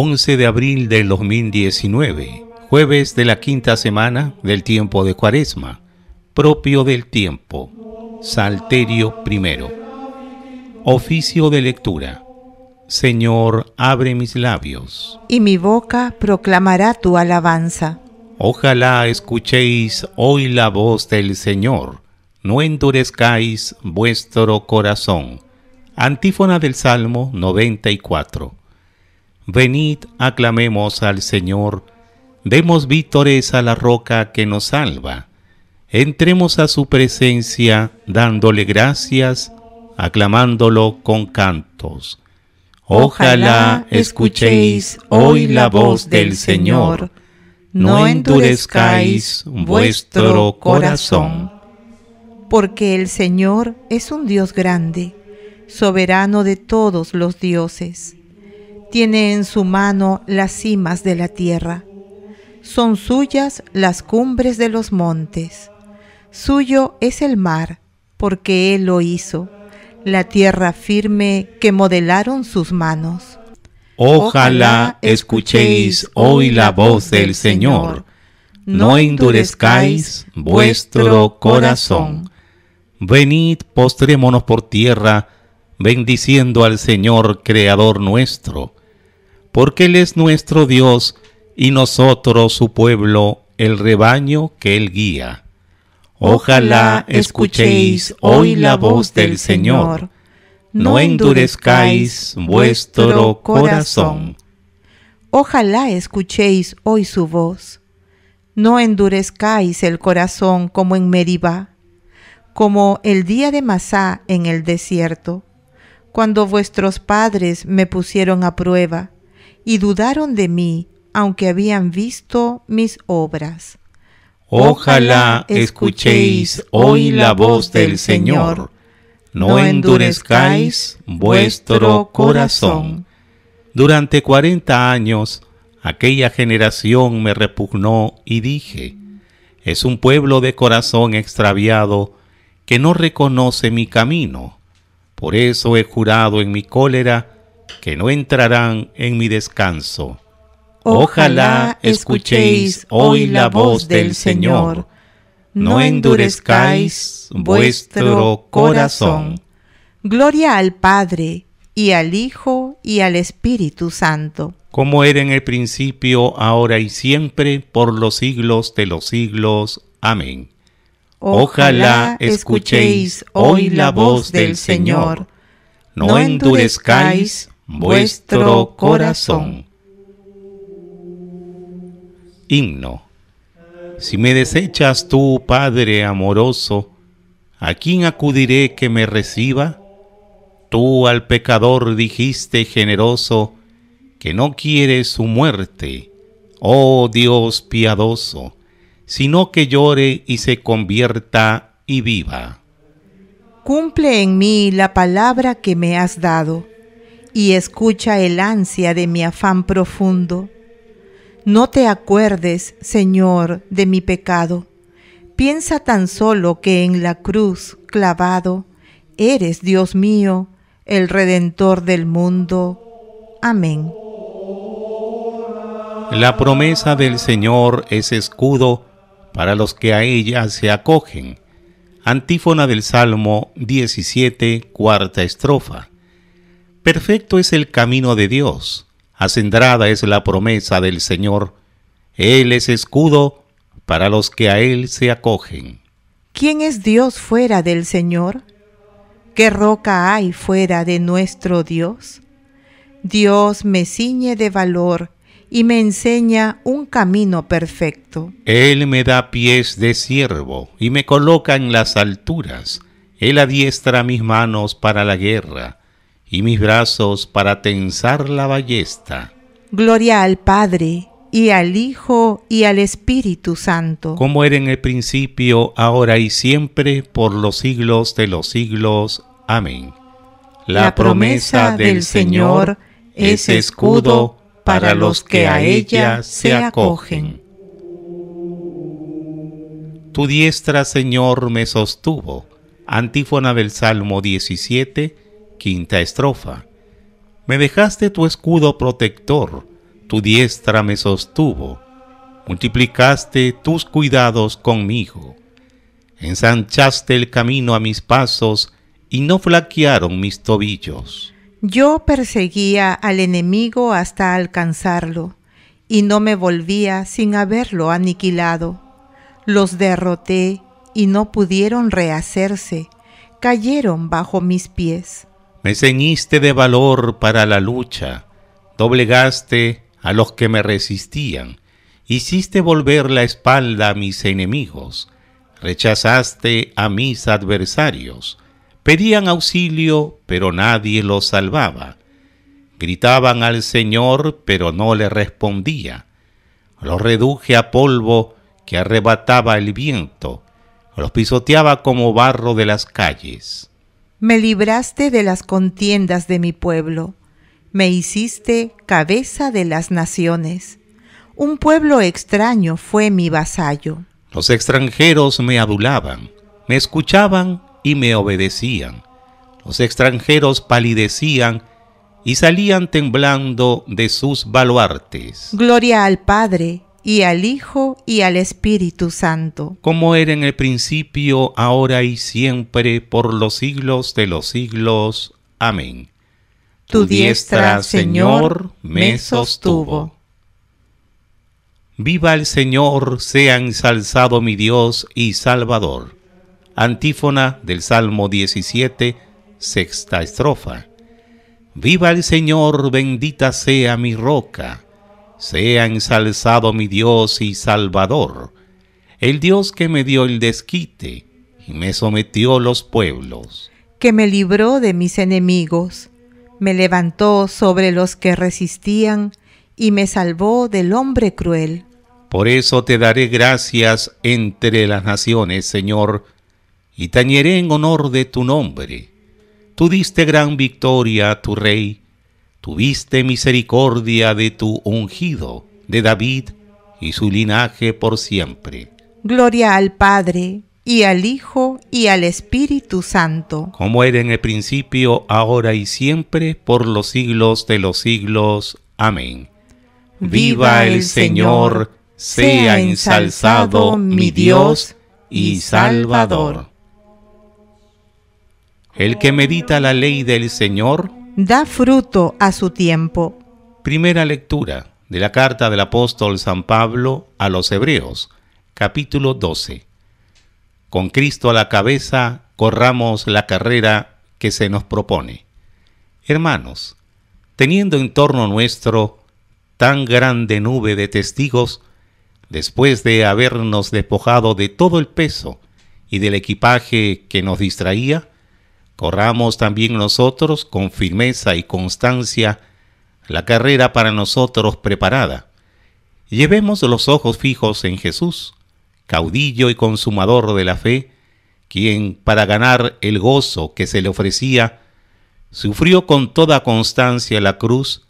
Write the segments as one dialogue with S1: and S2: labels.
S1: 11 de abril del 2019, jueves de la quinta semana del tiempo de Cuaresma, propio del tiempo, Salterio primero. Oficio de lectura. Señor, abre mis labios.
S2: Y mi boca proclamará tu alabanza.
S1: Ojalá escuchéis hoy la voz del Señor, no endurezcáis vuestro corazón. Antífona del Salmo 94. Venid, aclamemos al Señor, demos vítores a la roca que nos salva. Entremos a su presencia dándole gracias, aclamándolo con cantos. Ojalá escuchéis hoy la voz del Señor, no endurezcáis vuestro corazón.
S2: Porque el Señor es un Dios grande, soberano de todos los dioses tiene en su mano las cimas de la tierra. Son suyas las cumbres de los montes. Suyo es el mar, porque Él lo hizo, la tierra firme que modelaron sus manos. Ojalá
S1: escuchéis hoy la voz del Señor. No endurezcáis vuestro corazón. Venid, postrémonos por tierra, bendiciendo al Señor, Creador nuestro porque Él es nuestro Dios y nosotros su pueblo, el rebaño que Él guía. Ojalá escuchéis hoy la voz del Señor.
S2: No endurezcáis
S1: vuestro corazón.
S2: Ojalá escuchéis hoy su voz. No endurezcáis el corazón como en Meribá, como el día de Masá en el desierto, cuando vuestros padres me pusieron a prueba y dudaron de mí, aunque habían visto mis obras. Ojalá escuchéis hoy la voz
S1: del Señor, no endurezcáis vuestro corazón. Durante cuarenta años aquella generación me repugnó y dije, es un pueblo de corazón extraviado que no reconoce mi camino. Por eso he jurado en mi cólera que no entrarán en mi descanso. Ojalá escuchéis hoy la voz del Señor.
S2: No endurezcáis vuestro corazón. Gloria al Padre, y al Hijo, y al Espíritu Santo.
S1: Como era en el principio, ahora y siempre, por los siglos de los siglos. Amén. Ojalá escuchéis hoy la voz del Señor. No endurezcáis vuestro corazón. Himno. Si me desechas tú, Padre amoroso, ¿a quién acudiré que me reciba? Tú al pecador dijiste generoso que no quiere su muerte, oh Dios piadoso, sino que llore y se convierta y viva.
S2: Cumple en mí la palabra que me has dado y escucha el ansia de mi afán profundo. No te acuerdes, Señor, de mi pecado. Piensa tan solo que en la cruz, clavado, eres, Dios mío, el Redentor del mundo. Amén.
S1: La promesa del Señor es escudo para los que a ella se acogen. Antífona del Salmo 17, cuarta estrofa. Perfecto es el camino de Dios, acendrada es la promesa del Señor. Él es escudo para los que a Él se acogen.
S2: ¿Quién es Dios fuera del Señor? ¿Qué roca hay fuera de nuestro Dios? Dios me ciñe de valor y me enseña un camino perfecto.
S1: Él me da pies de siervo y me coloca en las alturas. Él adiestra mis manos para la guerra y mis brazos para tensar la ballesta.
S2: Gloria al Padre, y al Hijo, y al Espíritu Santo. Como
S1: era en el principio, ahora y siempre, por los siglos de los siglos. Amén. La, promesa, promesa del Señor es escudo para los que a ella se acogen. Tu diestra, Señor, me sostuvo. Antífona del Salmo 17 Quinta estrofa. Me dejaste tu escudo protector, tu diestra me sostuvo, multiplicaste tus cuidados conmigo, ensanchaste el camino a mis pasos y no flaquearon mis tobillos.
S2: Yo perseguía al enemigo hasta alcanzarlo, y no me volvía sin haberlo aniquilado. Los derroté y no pudieron rehacerse, cayeron bajo mis pies
S1: me ceñiste de valor para la lucha, doblegaste a los que me resistían, hiciste volver la espalda a mis enemigos, rechazaste a mis adversarios, pedían auxilio, pero nadie los salvaba, gritaban al Señor, pero no le respondía, los reduje a polvo que arrebataba el viento, los pisoteaba como barro de las calles.
S2: Me libraste de las contiendas de mi pueblo, me hiciste cabeza de las naciones. Un pueblo extraño fue mi vasallo.
S1: Los extranjeros me adulaban, me escuchaban y me obedecían. Los extranjeros palidecían y salían temblando de sus baluartes.
S2: Gloria al Padre y al Hijo y al Espíritu Santo.
S1: Como era en el principio, ahora y siempre, por los siglos de los siglos. Amén. Tu, diestra, Señor, me
S2: sostuvo.
S1: Viva el Señor, sea ensalzado mi Dios y Salvador. Antífona del Salmo 17, sexta estrofa. Viva el Señor, bendita sea mi roca sea ensalzado mi Dios y Salvador, el Dios que me dio el desquite y me sometió los pueblos.
S2: Que me libró de mis enemigos, me levantó sobre los que resistían y me salvó del hombre cruel.
S1: Por eso te daré gracias entre las naciones, Señor, y tañeré en honor de tu nombre. Tú diste gran victoria a tu rey tuviste misericordia de tu ungido, de David y su linaje por siempre.
S2: Gloria al Padre, y al Hijo, y al Espíritu Santo.
S1: Como era en el principio, ahora y siempre, por los siglos de los siglos. Amén. Viva el Señor, sea ensalzado mi Dios y Salvador. El que medita la ley del Señor,
S2: da fruto a su tiempo.
S1: Primera lectura de la carta del apóstol San Pablo a los Hebreos, capítulo 12. Con Cristo a la cabeza, corramos la carrera que se nos propone. Hermanos, teniendo en torno nuestro tan grande nube de testigos, después de habernos despojado de todo el peso y del equipaje que nos distraía, Corramos también nosotros con firmeza y constancia la carrera para nosotros preparada. Llevemos los ojos fijos en Jesús, caudillo y consumador de la fe, quien, para ganar el gozo que se le ofrecía, sufrió con toda constancia la cruz,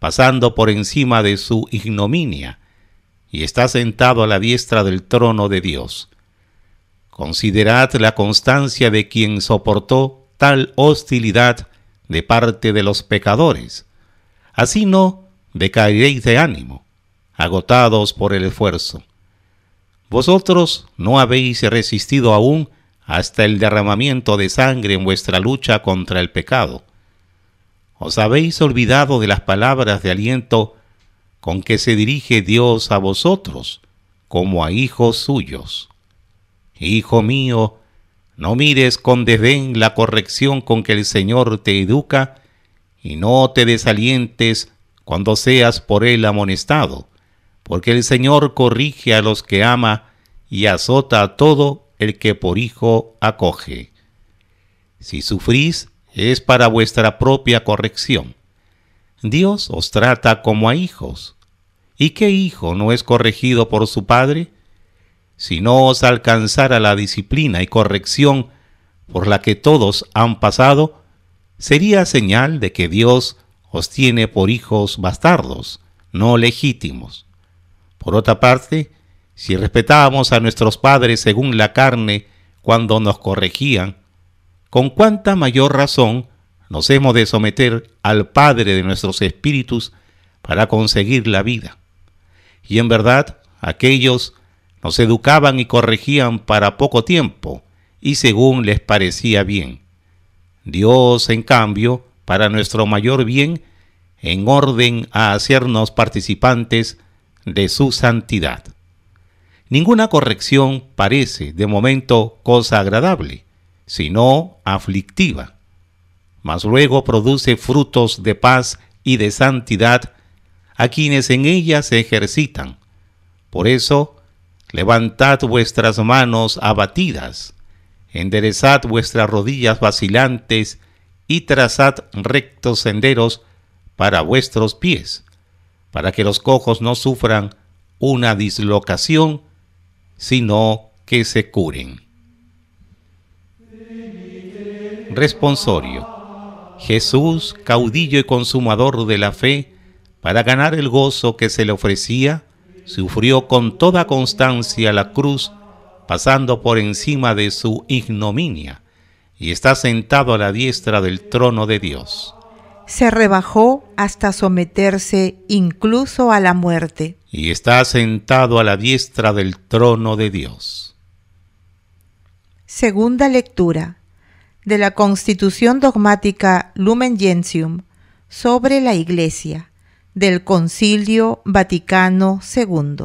S1: pasando por encima de su ignominia, y está sentado a la diestra del trono de Dios. Considerad la constancia de quien soportó hostilidad de parte de los pecadores. Así no decaeréis de ánimo, agotados por el esfuerzo. Vosotros no habéis resistido aún hasta el derramamiento de sangre en vuestra lucha contra el pecado. Os habéis olvidado de las palabras de aliento con que se dirige Dios a vosotros, como a hijos suyos. Hijo mío, no mires con desdén la corrección con que el Señor te educa y no te desalientes cuando seas por Él amonestado, porque el Señor corrige a los que ama y azota a todo el que por hijo acoge. Si sufrís, es para vuestra propia corrección. Dios os trata como a hijos. ¿Y qué hijo no es corregido por su padre? si no os alcanzara la disciplina y corrección por la que todos han pasado, sería señal de que Dios os tiene por hijos bastardos, no legítimos. Por otra parte, si respetábamos a nuestros padres según la carne cuando nos corregían, con cuánta mayor razón nos hemos de someter al Padre de nuestros espíritus para conseguir la vida. Y en verdad, aquellos nos educaban y corregían para poco tiempo y según les parecía bien. Dios, en cambio, para nuestro mayor bien, en orden a hacernos participantes de su santidad. Ninguna corrección parece, de momento, cosa agradable, sino aflictiva, mas luego produce frutos de paz y de santidad a quienes en ella se ejercitan. Por eso, Levantad vuestras manos abatidas, enderezad vuestras rodillas vacilantes y trazad rectos senderos para vuestros pies, para que los cojos no sufran una dislocación, sino que se curen. Responsorio. Jesús, caudillo y consumador de la fe, para ganar el gozo que se le ofrecía, sufrió con toda constancia la cruz, pasando por encima de su ignominia, y está sentado a la diestra del trono de Dios.
S2: Se rebajó hasta someterse incluso a la muerte.
S1: Y está sentado a la diestra del trono de Dios.
S2: Segunda lectura de la Constitución Dogmática Lumen Gentium sobre la Iglesia del Concilio Vaticano II.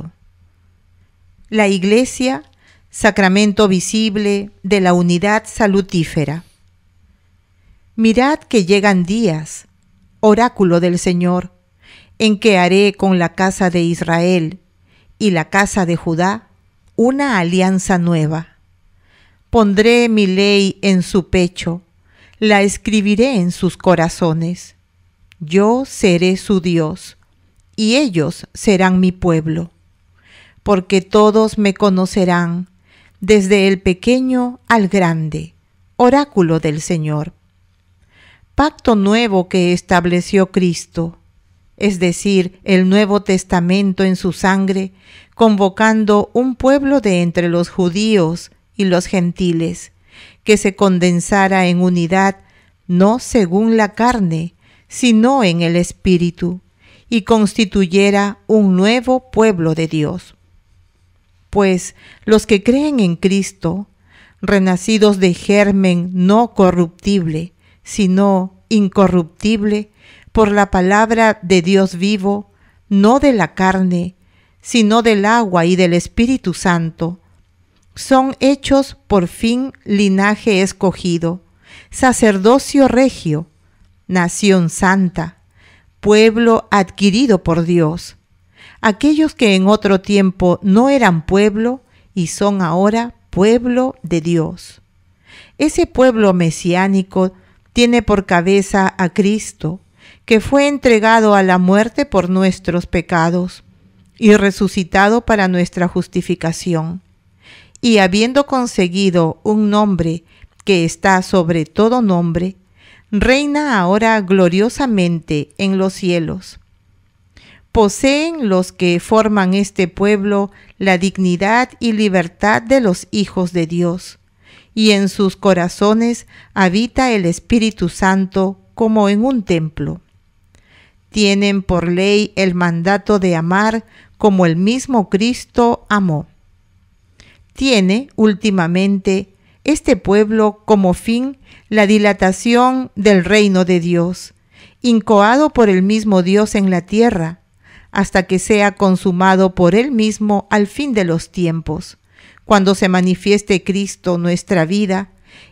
S2: La Iglesia, sacramento visible de la unidad salutífera. Mirad que llegan días, oráculo del Señor, en que haré con la casa de Israel y la casa de Judá una alianza nueva. Pondré mi ley en su pecho, la escribiré en sus corazones yo seré su Dios, y ellos serán mi pueblo. Porque todos me conocerán, desde el pequeño al grande, oráculo del Señor. Pacto nuevo que estableció Cristo, es decir, el Nuevo Testamento en su sangre, convocando un pueblo de entre los judíos y los gentiles, que se condensara en unidad, no según la carne, sino en el Espíritu, y constituyera un nuevo pueblo de Dios. Pues los que creen en Cristo, renacidos de germen no corruptible, sino incorruptible, por la palabra de Dios vivo, no de la carne, sino del agua y del Espíritu Santo, son hechos por fin linaje escogido, sacerdocio regio, nación santa, pueblo adquirido por Dios, aquellos que en otro tiempo no eran pueblo y son ahora pueblo de Dios. Ese pueblo mesiánico tiene por cabeza a Cristo, que fue entregado a la muerte por nuestros pecados y resucitado para nuestra justificación. Y habiendo conseguido un nombre que está sobre todo nombre, reina ahora gloriosamente en los cielos. Poseen los que forman este pueblo la dignidad y libertad de los hijos de Dios, y en sus corazones habita el Espíritu Santo como en un templo. Tienen por ley el mandato de amar como el mismo Cristo amó. Tiene últimamente este pueblo como fin la dilatación del reino de Dios, incoado por el mismo Dios en la tierra, hasta que sea consumado por él mismo al fin de los tiempos, cuando se manifieste Cristo nuestra vida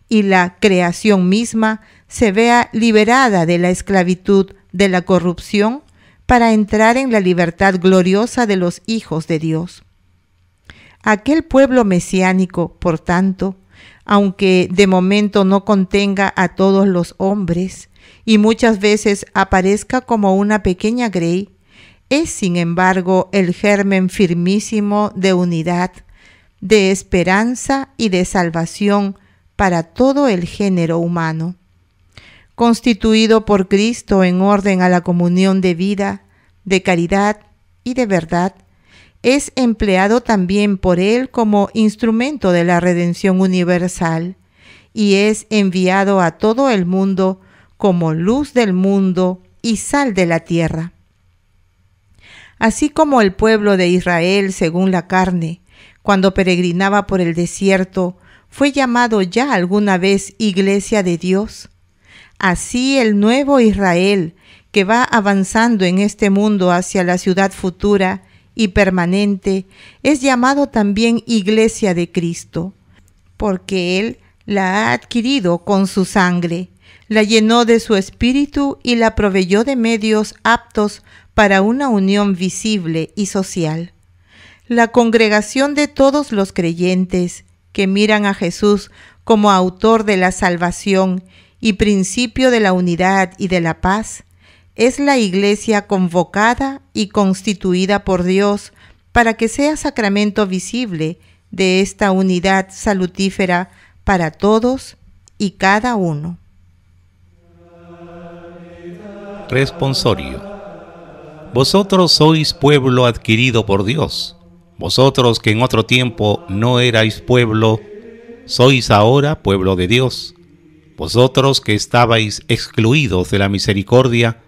S2: y la creación misma se vea liberada de la esclavitud de la corrupción para entrar en la libertad gloriosa de los hijos de Dios. Aquel pueblo mesiánico, por tanto, aunque de momento no contenga a todos los hombres y muchas veces aparezca como una pequeña grey, es sin embargo el germen firmísimo de unidad, de esperanza y de salvación para todo el género humano. Constituido por Cristo en orden a la comunión de vida, de caridad y de verdad, es empleado también por Él como instrumento de la redención universal y es enviado a todo el mundo como luz del mundo y sal de la tierra. Así como el pueblo de Israel, según la carne, cuando peregrinaba por el desierto, fue llamado ya alguna vez Iglesia de Dios. Así el nuevo Israel, que va avanzando en este mundo hacia la ciudad futura, y permanente, es llamado también Iglesia de Cristo, porque Él la ha adquirido con su sangre, la llenó de su espíritu y la proveyó de medios aptos para una unión visible y social. La congregación de todos los creyentes que miran a Jesús como autor de la salvación y principio de la unidad y de la paz, es la iglesia convocada y constituida por Dios para que sea sacramento visible de esta unidad salutífera para todos y cada uno.
S1: Responsorio. Vosotros sois pueblo adquirido por Dios. Vosotros que en otro tiempo no erais pueblo, sois ahora pueblo de Dios. Vosotros que estabais excluidos de la misericordia,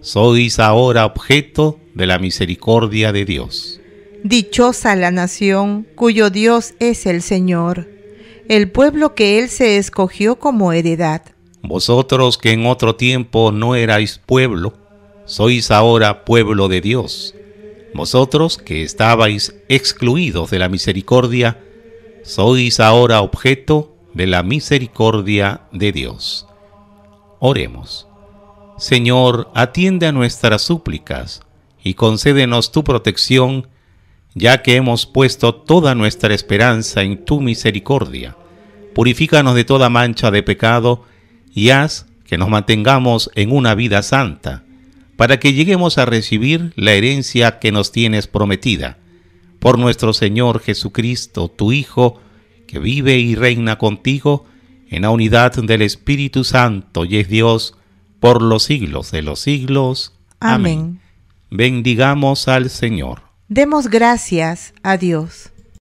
S1: sois ahora objeto de la misericordia de Dios.
S2: Dichosa la nación cuyo Dios es el Señor, el pueblo que Él se escogió como heredad.
S1: Vosotros que en otro tiempo no erais pueblo, sois ahora pueblo de Dios. Vosotros que estabais excluidos de la misericordia, sois ahora objeto de la misericordia de Dios. Oremos. Señor, atiende a nuestras súplicas y concédenos tu protección, ya que hemos puesto toda nuestra esperanza en tu misericordia. Purifícanos de toda mancha de pecado y haz que nos mantengamos en una vida santa, para que lleguemos a recibir la herencia que nos tienes prometida. Por nuestro Señor Jesucristo, tu Hijo, que vive y reina contigo, en la unidad del Espíritu Santo y es Dios, por los siglos de los siglos. Amén. Bendigamos al Señor.
S2: Demos gracias a Dios.